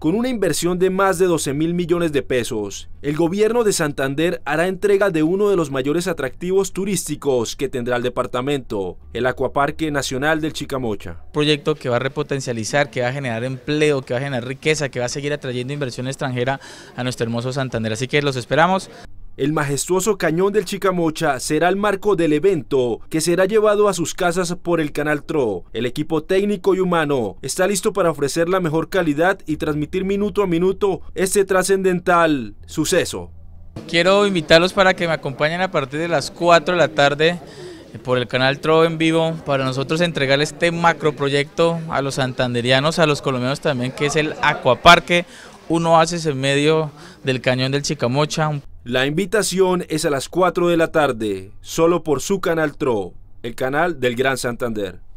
Con una inversión de más de 12 mil millones de pesos, el gobierno de Santander hará entrega de uno de los mayores atractivos turísticos que tendrá el departamento, el Acuaparque Nacional del Chicamocha. proyecto que va a repotencializar, que va a generar empleo, que va a generar riqueza, que va a seguir atrayendo inversión extranjera a nuestro hermoso Santander. Así que los esperamos. El majestuoso cañón del Chicamocha será el marco del evento que será llevado a sus casas por el canal TRO. El equipo técnico y humano está listo para ofrecer la mejor calidad y transmitir minuto a minuto este trascendental suceso. Quiero invitarlos para que me acompañen a partir de las 4 de la tarde por el canal TRO en vivo para nosotros entregar este macroproyecto a los santanderianos, a los colombianos también, que es el Acuaparque, uno hace en medio del cañón del Chicamocha. La invitación es a las 4 de la tarde, solo por su canal TRO, el canal del Gran Santander.